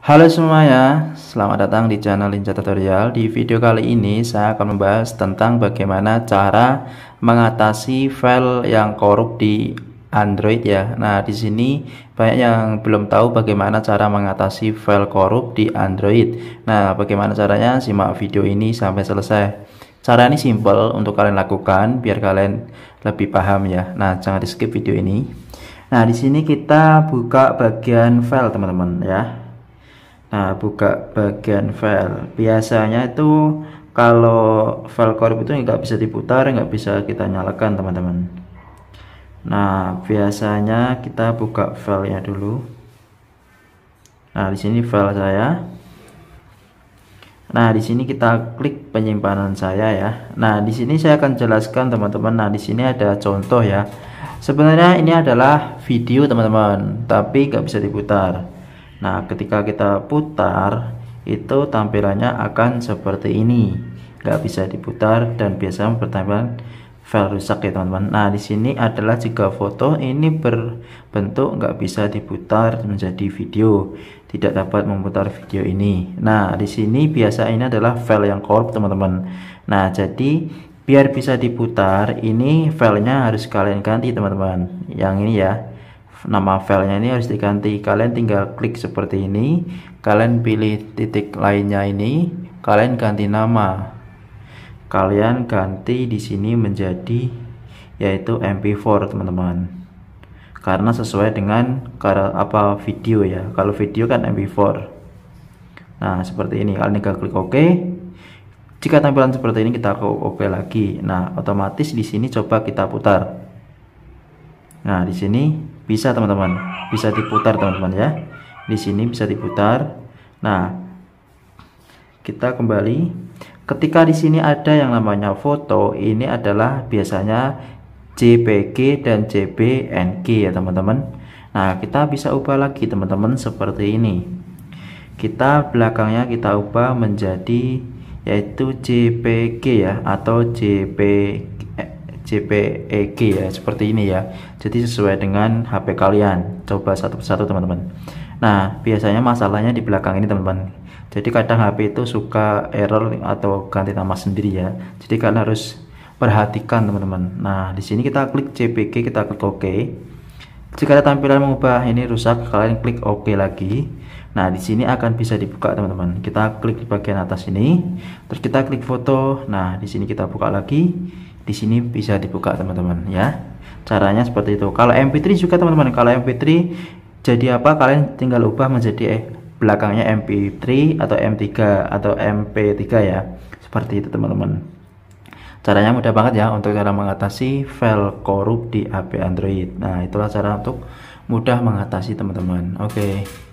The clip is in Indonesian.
Halo semuanya, selamat datang di channel Linja Tutorial. Di video kali ini saya akan membahas tentang bagaimana cara mengatasi file yang korup di Android ya. Nah, di sini banyak yang belum tahu bagaimana cara mengatasi file korup di Android. Nah, bagaimana caranya? Simak video ini sampai selesai. Cara ini simple untuk kalian lakukan biar kalian lebih paham ya. Nah, jangan di skip video ini. Nah, di sini kita buka bagian file teman-teman ya. Nah, buka bagian file. Biasanya itu kalau file korup itu nggak bisa diputar, nggak bisa kita nyalakan, teman-teman. Nah, biasanya kita buka filenya dulu. Nah, di sini file saya. Nah, di sini kita klik penyimpanan saya ya. Nah, di sini saya akan jelaskan teman-teman. Nah, di sini ada contoh ya. Sebenarnya ini adalah video teman-teman, tapi nggak bisa diputar. Nah, ketika kita putar itu tampilannya akan seperti ini. Nggak bisa diputar dan biasa bertampilan file rusak ya teman-teman. Nah, di sini adalah jika foto ini berbentuk nggak bisa diputar menjadi video, tidak dapat memutar video ini. Nah, di sini biasa ini adalah file yang korup teman-teman. Nah, jadi biar bisa diputar ini filenya harus kalian ganti teman-teman. Yang ini ya, nama filenya ini harus diganti kalian tinggal klik seperti ini kalian pilih titik lainnya ini kalian ganti nama kalian ganti di sini menjadi yaitu mp4 teman-teman karena sesuai dengan apa video ya kalau video kan mp4 nah seperti ini kalian tinggal klik ok jika tampilan seperti ini kita klik ok lagi nah otomatis di sini coba kita putar nah di sini bisa teman-teman, bisa diputar teman-teman ya. Di sini bisa diputar. Nah, kita kembali. Ketika di sini ada yang namanya foto, ini adalah biasanya JPG dan JPNG ya teman-teman. Nah, kita bisa ubah lagi teman-teman seperti ini. Kita belakangnya kita ubah menjadi yaitu JPG ya atau JPG JPEG ya seperti ini ya jadi sesuai dengan HP kalian coba satu persatu teman-teman nah biasanya masalahnya di belakang ini teman-teman jadi kadang HP itu suka error atau ganti nama sendiri ya jadi kalian harus perhatikan teman-teman nah di sini kita klik JPG kita klik OK jika ada tampilan mengubah ini rusak kalian klik OK lagi Nah, di sini akan bisa dibuka, teman-teman. Kita klik di bagian atas ini, terus kita klik foto. Nah, di sini kita buka lagi di sini bisa dibuka teman-teman ya caranya seperti itu kalau mp3 juga teman-teman kalau mp3 jadi apa kalian tinggal ubah menjadi eh, belakangnya mp3 atau m3 atau mp3 ya seperti itu teman-teman caranya mudah banget ya untuk cara mengatasi file korup di HP Android nah itulah cara untuk mudah mengatasi teman-teman oke okay.